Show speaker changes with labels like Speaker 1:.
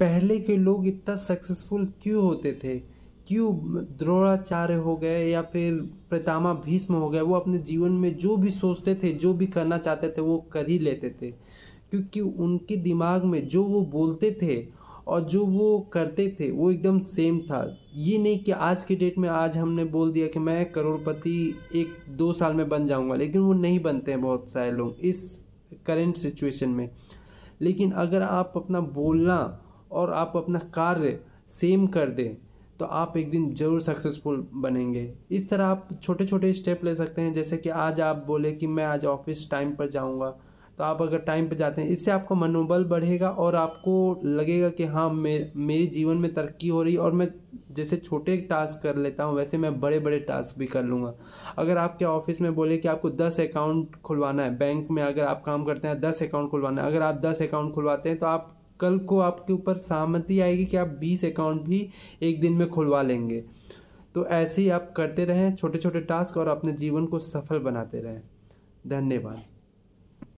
Speaker 1: पहले के लोग इतना सक्सेसफुल क्यों होते थे क्यों द्रोणाचार्य हो गए या फिर प्रतामा भीष्म हो गए वो अपने जीवन में जो भी सोचते थे जो भी करना चाहते थे वो कर ही लेते थे क्योंकि उनके दिमाग में जो वो बोलते थे और जो वो करते थे वो एकदम सेम था ये नहीं कि आज के डेट में आज हमने बोल दिया कि मैं करोड़पति एक दो साल में बन जाऊंगा लेकिन वो नहीं बनते हैं बहुत सारे लोग इस करेंट सिचुएशन में लेकिन अगर आप अपना बोलना और आप अपना कार्य सेम कर दें तो आप एक दिन ज़रूर सक्सेसफुल बनेंगे इस तरह आप छोटे छोटे स्टेप ले सकते हैं जैसे कि आज आप बोले कि मैं आज ऑफिस टाइम पर जाऊंगा तो आप अगर टाइम पर जाते हैं इससे आपका मनोबल बढ़ेगा और आपको लगेगा कि हाँ मे मेरे जीवन में तरक्की हो रही है और मैं जैसे छोटे टास्क कर लेता हूँ वैसे मैं बड़े बड़े टास्क भी कर लूँगा अगर आपके ऑफिस में बोले कि आपको दस अकाउंट खुलवाना है बैंक में अगर आप काम करते हैं दस अकाउंट खुलवाना है अगर आप दस अकाउंट खुलवाते हैं तो आप कल को आपके ऊपर सहमति आएगी कि आप 20 अकाउंट भी एक दिन में खुलवा लेंगे तो ऐसे ही आप करते रहें छोटे छोटे टास्क और अपने जीवन को सफल बनाते रहें धन्यवाद